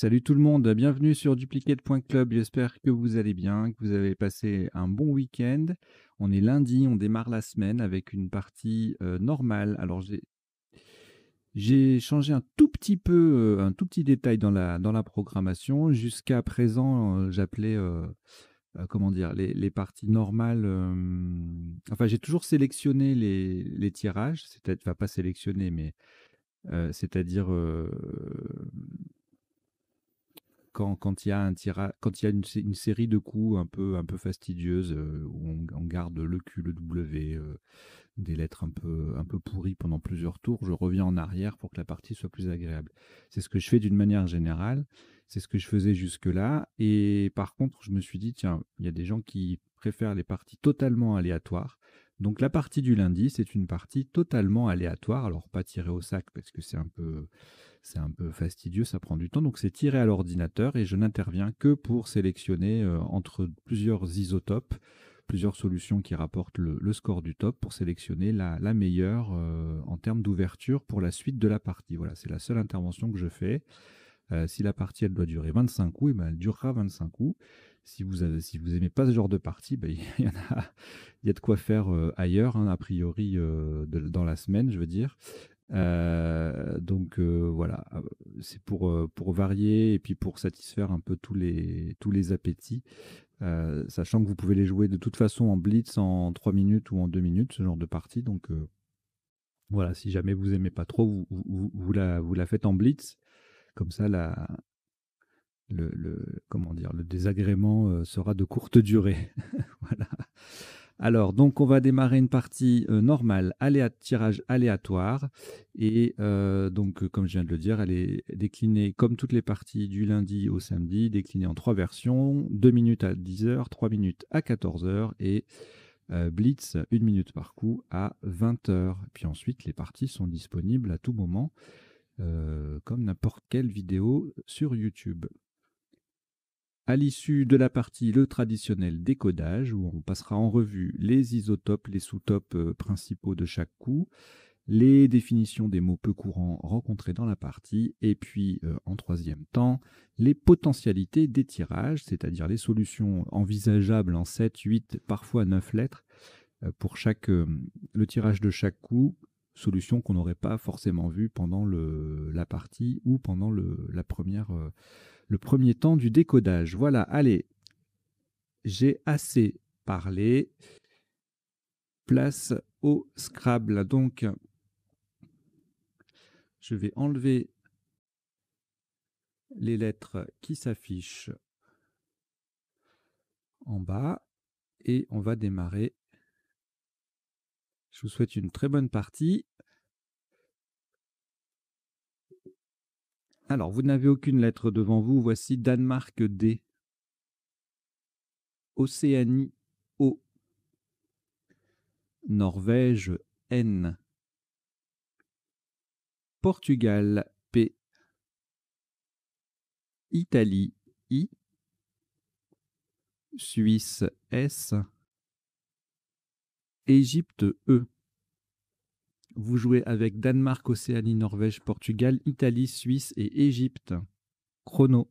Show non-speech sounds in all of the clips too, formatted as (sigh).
Salut tout le monde, bienvenue sur Club. J'espère que vous allez bien, que vous avez passé un bon week-end. On est lundi, on démarre la semaine avec une partie euh, normale. Alors j'ai changé un tout petit peu, euh, un tout petit détail dans la, dans la programmation. Jusqu'à présent, euh, j'appelais, comment dire, les, parties normales. enfin, j'ai toujours sélectionné les, tirages, enfin, pas sélectionné, mais c'est-à-dire quand, il y a, un quand il une, série de coups un peu, un peu fastidieuses, euh, où on, garde le Q, le W, euh, des lettres un peu, un peu pourries pendant plusieurs tours, je reviens en arrière pour que la partie soit plus agréable. C'est ce que je fais d'une manière générale, c'est ce que je faisais jusque-là, et par contre, je me suis dit, tiens, il y a des gens qui préfèrent les parties totalement aléatoires, donc la partie du lundi, c'est une partie totalement aléatoire. Alors pas tirée au sac parce que c'est un peu c'est un peu fastidieux, ça prend du temps. Donc c'est tiré à l'ordinateur et je n'interviens que pour sélectionner euh, entre plusieurs isotopes, plusieurs solutions qui rapportent le, score du top pour sélectionner la, meilleure euh, en termes d'ouverture pour la suite de la partie. Voilà, c'est la seule intervention que je fais. Euh, si la partie elle doit durer 25 coups, eh ben, elle durera 25 coups. Si vous n'aimez si vous aimez pas ce genre de partie, ben, (laughs) il y, a, de quoi faire ailleurs, hein, a priori dans la semaine, je veux dire. Euh, donc euh, voilà, euh, c'est pour, pour varier et puis pour satisfaire un peu tous les, tous les appétits, sachant que vous pouvez les jouer de toute façon en blitz en 3 minutes ou en 2 minutes, ce genre de partie. Donc voilà, si jamais vous aimez pas trop, vous, vous, vous, la, vous la faites en blitz. Comme ça, la, le, le comment dire, le désagrément sera de courte durée. (laughs) voilà. Alors, donc, on va démarrer une partie euh, normale, tirage aléatoire. Et euh, donc, euh, comme je viens de le dire, elle est déclinée comme toutes les parties du lundi au samedi, déclinée en trois versions 2 minutes à 10h, 3 minutes à 14h et Blitz, 1 minute par coup, à 20h. Puis ensuite, les parties sont disponibles à tout moment, comme n'importe quelle vidéo sur YouTube. À l'issue de la partie le traditionnel décodage, où on passera en revue les isotopes, les sous-topes euh, principaux de chaque coup, les définitions des mots peu courants rencontrés dans la partie, et puis euh, en troisième temps, les potentialités des tirages, c'est-à-dire les solutions envisageables en 7, 8, parfois 9 lettres, euh, pour chaque, le tirage de chaque coup, solution qu'on n'aurait pas forcément vue pendant le, la partie ou pendant le, la première, euh, le premier temps du décodage. Voilà, allez, j'ai assez parlé. Place au Scrabble. Donc, je vais enlever les lettres qui s'affichent en bas et on va démarrer je vous souhaite une très bonne partie. Alors, vous n'avez aucune lettre devant vous. Voici Danemark D. Océanie O. Norvège N. Portugal P. Italie I. Suisse S. Égypte E. Vous jouez avec Danemark, Océanie, Norvège, Portugal, Italie, Suisse et Égypte. Chrono.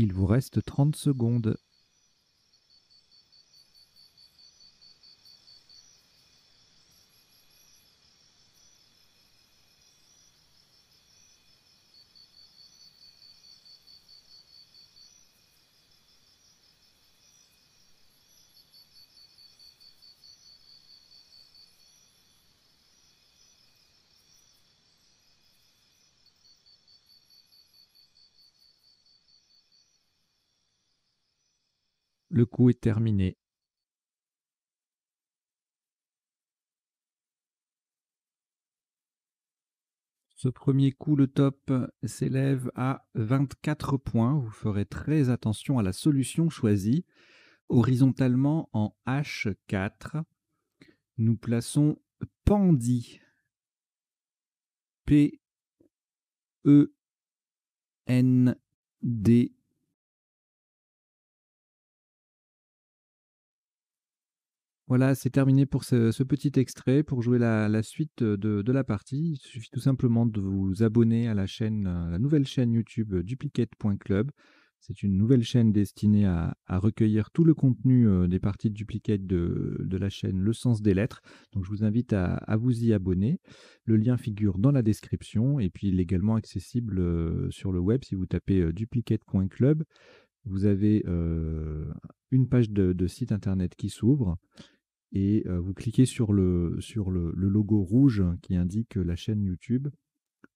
Il vous reste 30 secondes. Le coup est terminé. Ce premier coup, le top s'élève à 24 points. Vous ferez très attention à la solution choisie. Horizontalement en H4, nous plaçons Pendy. P-E-N-D Voilà, c'est terminé pour ce, petit extrait. Pour jouer la, suite de, la partie, il suffit tout simplement de vous abonner à la chaîne, euh, la nouvelle chaîne YouTube duplicate.club. C'est une nouvelle chaîne destinée à, recueillir tout le contenu euh, des parties de de, la chaîne Le Sens des Lettres. Donc je vous invite à, vous y abonner. Le lien figure dans la description et puis il est également accessible euh, sur le web si vous tapez duplicate.club. Vous avez une page de site internet qui s'ouvre et vous cliquez sur le, sur le, logo rouge qui indique la chaîne YouTube.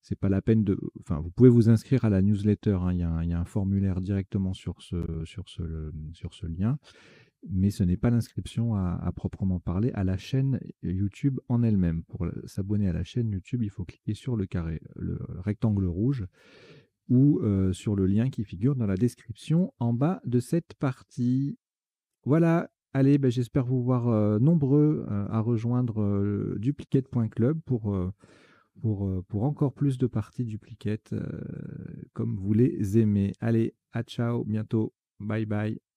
C'est pas la peine de. Enfin, vous pouvez vous inscrire à la newsletter. Hein, il, y a un, formulaire directement sur ce, sur ce, sur ce lien. Mais ce n'est pas l'inscription à, proprement parler à la chaîne YouTube en elle-même. Pour s'abonner à la chaîne YouTube, il faut cliquer sur le carré, le rectangle rouge ou sur le lien qui figure dans la description en bas de cette partie. Voilà, Allez, bah, j'espère vous voir euh, nombreux euh, à rejoindre euh, dupliquette.club pour, pour, pour encore plus de parties Dupliquette, comme vous les aimez. Allez, à ciao, bientôt, bye bye.